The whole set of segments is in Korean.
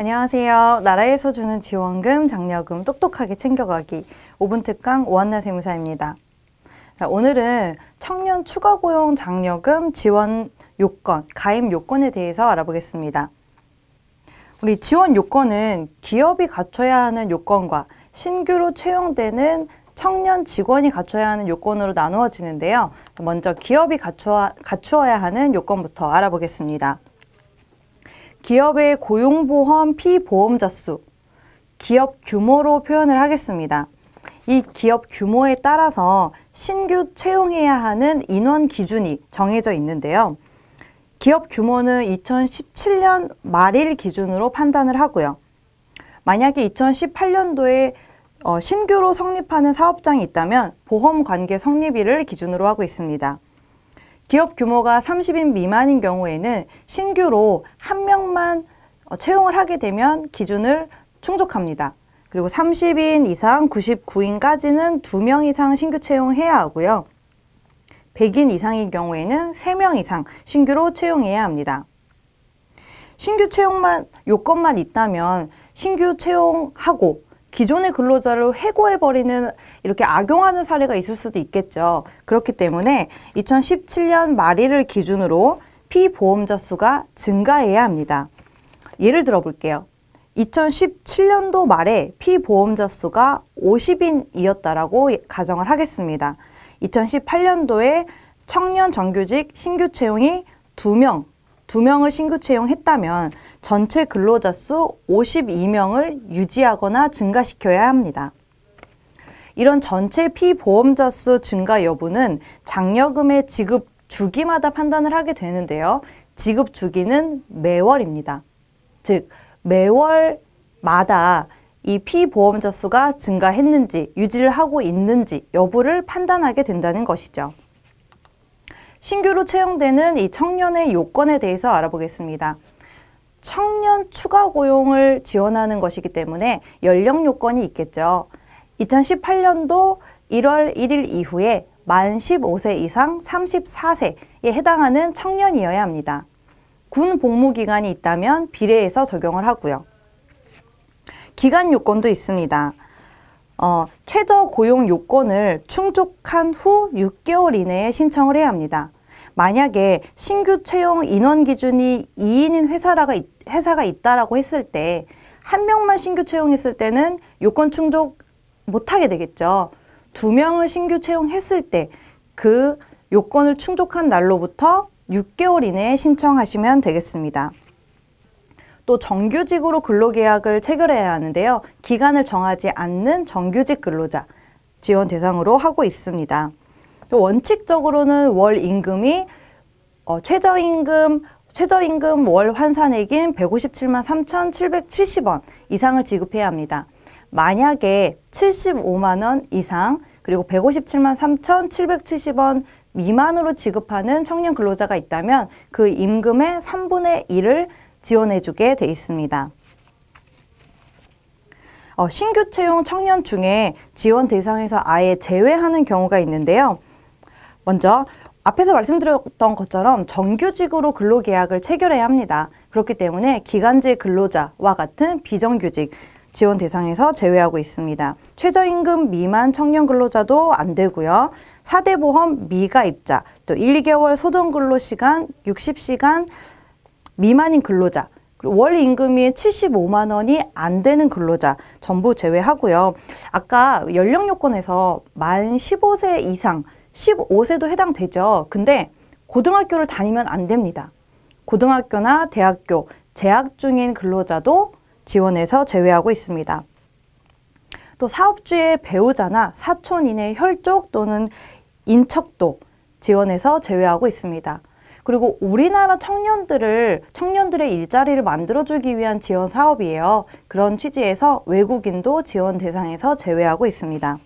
안녕하세요. 나라에서 주는 지원금, 장려금 똑똑하게 챙겨가기 5분 특강 오한나 세무사입니다. 자, 오늘은 청년 추가 고용 장려금 지원 요건, 가입 요건에 대해서 알아보겠습니다. 우리 지원 요건은 기업이 갖춰야 하는 요건과 신규로 채용되는 청년 직원이 갖춰야 하는 요건으로 나누어지는데요. 먼저 기업이 갖추어, 갖추어야 하는 요건부터 알아보겠습니다. 기업의 고용보험 피보험자 수, 기업 규모로 표현을 하겠습니다. 이 기업 규모에 따라서 신규 채용해야 하는 인원 기준이 정해져 있는데요. 기업 규모는 2017년 말일 기준으로 판단을 하고요. 만약에 2018년도에 어, 신규로 성립하는 사업장이 있다면 보험 관계 성립일을 기준으로 하고 있습니다. 기업 규모가 30인 미만인 경우에는 신규로 한 명만 어, 채용을 하게 되면 기준을 충족합니다. 그리고 30인 이상 99인까지는 2명 이상 신규 채용해야 하고요. 100인 이상인 경우에는 3명 이상 신규로 채용해야 합니다. 신규 채용만 요건만 있다면 신규 채용하고 기존의 근로자를 해고해버리는 이렇게 악용하는 사례가 있을 수도 있겠죠. 그렇기 때문에 2017년 말일을 기준으로 피보험자 수가 증가해야 합니다. 예를 들어 볼게요. 2017년도 말에 피보험자 수가 50인이었다라고 가정을 하겠습니다. 2018년도에 청년 정규직 신규 채용이 2명 2명을 신규 채용했다면 전체 근로자 수 52명을 유지하거나 증가시켜야 합니다. 이런 전체 피보험자 수 증가 여부는 장려금의 지급 주기마다 판단을 하게 되는데요. 지급 주기는 매월입니다. 즉, 매월마다 이 피보험자 수가 증가했는지 유지를 하고 있는지 여부를 판단하게 된다는 것이죠. 신규로 채용되는 이 청년의 요건에 대해서 알아보겠습니다. 청년 추가 고용을 지원하는 것이기 때문에 연령 요건이 있겠죠. 2018년도 1월 1일 이후에 만 15세 이상 34세에 해당하는 청년이어야 합니다. 군 복무 기간이 있다면 비례해서 적용을 하고요. 기간 요건도 있습니다. 어, 최저 고용 요건을 충족한 후 6개월 이내에 신청을 해야 합니다. 만약에 신규 채용 인원 기준이 2인인 회사라가, 회사가 있다라고 했을 때 한 명만 신규 채용했을 때는 요건 충족 못하게 되겠죠. 두 명을 신규 채용했을 때 그 요건을 충족한 날로부터 6개월 이내에 신청하시면 되겠습니다. 또 정규직으로 근로계약을 체결해야 하는데요. 기간을 정하지 않는 정규직 근로자 지원 대상으로 하고 있습니다. 원칙적으로는 월 임금이 어, 최저임금 최저임금 월 환산액인 157만 3,770원 이상을 지급해야 합니다. 만약에 75만 원 이상 그리고 157만 3,770원 미만으로 지급하는 청년 근로자가 있다면 그 임금의 3분의 1을 지원해주게 돼 있습니다. 어, 신규 채용 청년 중에 지원 대상에서 아예 제외하는 경우가 있는데요. 먼저 앞에서 말씀드렸던 것처럼 정규직으로 근로계약을 체결해야 합니다. 그렇기 때문에 기간제 근로자와 같은 비정규직 지원 대상에서 제외하고 있습니다. 최저임금 미만 청년 근로자도 안 되고요. 사대 보험 미가입자, 또 일, 이개월 소정 근로시간 육십 시간 미만인 근로자, 월 임금이 75만 원이 안 되는 근로자 전부 제외하고요. 아까 연령 요건에서 만 15세 이상, 15세도 해당되죠. 근데 고등학교를 다니면 안 됩니다. 고등학교나 대학교, 재학 중인 근로자도 지원해서 제외하고 있습니다. 또 사업주의 배우자나 사촌 이내 혈족 또는 인척도 지원해서 제외하고 있습니다. 그리고 우리나라 청년들을 청년들의 일자리를 만들어주기 위한 지원 사업이에요. 그런 취지에서 외국인도 지원 대상에서 제외하고 있습니다.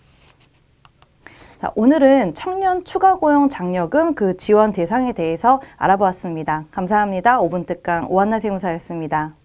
자, 오늘은 청년 추가 고용 장려금 그 지원 대상에 대해서 알아보았습니다. 감사합니다. 5분 특강 오한나 세무사였습니다.